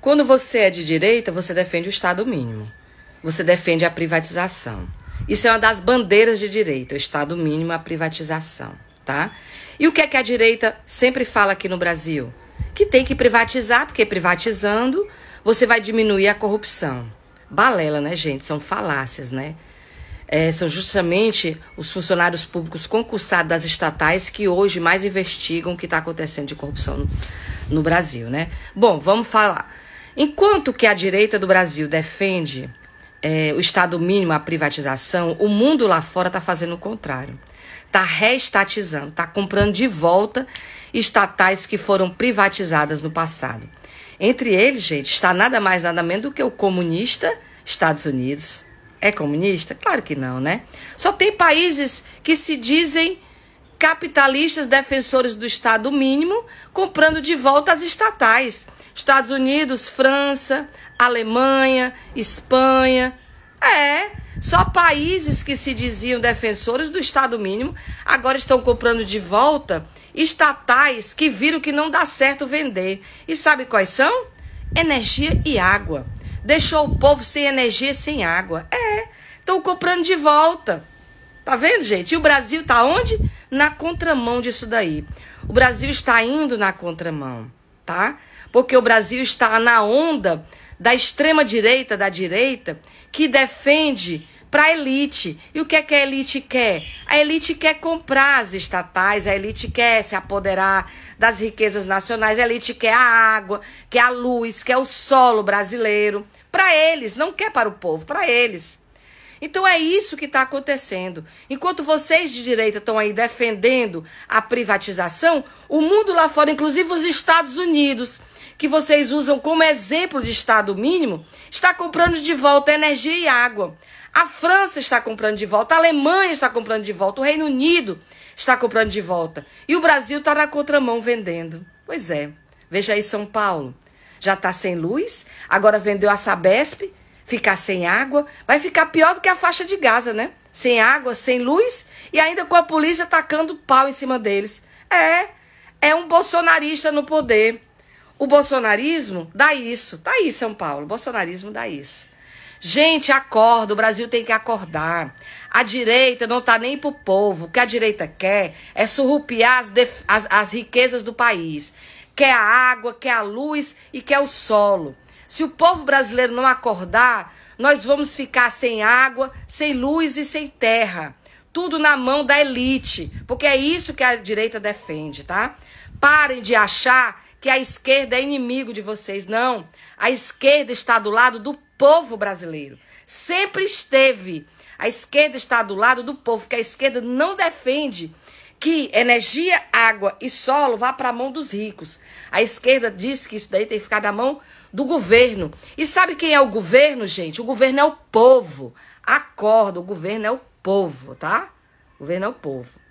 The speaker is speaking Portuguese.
Quando você é de direita, você defende o Estado mínimo. Você defende a privatização. Isso é uma das bandeiras de direita, o Estado mínimo, a privatização, tá? E o que é que a direita sempre fala aqui no Brasil? Que tem que privatizar, porque privatizando você vai diminuir a corrupção. Balela, né, gente? São falácias, né? É, são justamente os funcionários públicos concursados das estatais que hoje mais investigam o que está acontecendo de corrupção no, no Brasil, né? Bom, vamos falar. Enquanto que a direita do Brasil defende é, o Estado mínimo, a privatização, o mundo lá fora está fazendo o contrário. Está reestatizando, está comprando de volta estatais que foram privatizadas no passado. Entre eles, gente, está nada mais nada menos do que o comunista Estados Unidos. É comunista? Claro que não, né? Só tem países que se dizem capitalistas defensores do Estado mínimo comprando de volta as estatais. Estados Unidos, França, Alemanha, Espanha. É, só países que se diziam defensores do Estado mínimo agora estão comprando de volta estatais que viram que não dá certo vender. E sabe quais são? Energia e água. Deixou o povo sem energia e sem água. É, estão comprando de volta. Tá vendo, gente? E o Brasil tá onde? Na contramão disso daí. O Brasil está indo na contramão tá? Porque o Brasil está na onda da extrema direita, da direita, que defende para a elite. E o que é que a elite quer? A elite quer comprar as estatais, a elite quer se apoderar das riquezas nacionais, a elite quer a água, quer a luz, quer o solo brasileiro. Para eles, não quer para o povo, para eles. Então é isso que está acontecendo. Enquanto vocês de direita estão aí defendendo a privatização, o mundo lá fora, inclusive os Estados Unidos, que vocês usam como exemplo de Estado mínimo, está comprando de volta energia e água. A França está comprando de volta, a Alemanha está comprando de volta, o Reino Unido está comprando de volta. E o Brasil está na contramão vendendo. Pois é. Veja aí São Paulo. Já está sem luz, agora vendeu a Sabesp ficar sem água, vai ficar pior do que a faixa de Gaza, né? Sem água, sem luz e ainda com a polícia tacando pau em cima deles. É, é um bolsonarista no poder. O bolsonarismo dá isso. Tá aí, São Paulo. O bolsonarismo dá isso. Gente, acorda. O Brasil tem que acordar. A direita não tá nem pro povo. O que a direita quer é surrupiar as, as, as riquezas do país. Quer a água, quer a luz e quer o solo. Se o povo brasileiro não acordar, nós vamos ficar sem água, sem luz e sem terra. Tudo na mão da elite, porque é isso que a direita defende, tá? Parem de achar que a esquerda é inimigo de vocês. Não. A esquerda está do lado do povo brasileiro. Sempre esteve. A esquerda está do lado do povo, que a esquerda não defende que energia, água e solo vá para a mão dos ricos. A esquerda diz que isso daí tem que ficar na mão do governo. E sabe quem é o governo, gente? O governo é o povo. Acorda, o governo é o povo, tá? O governo é o povo.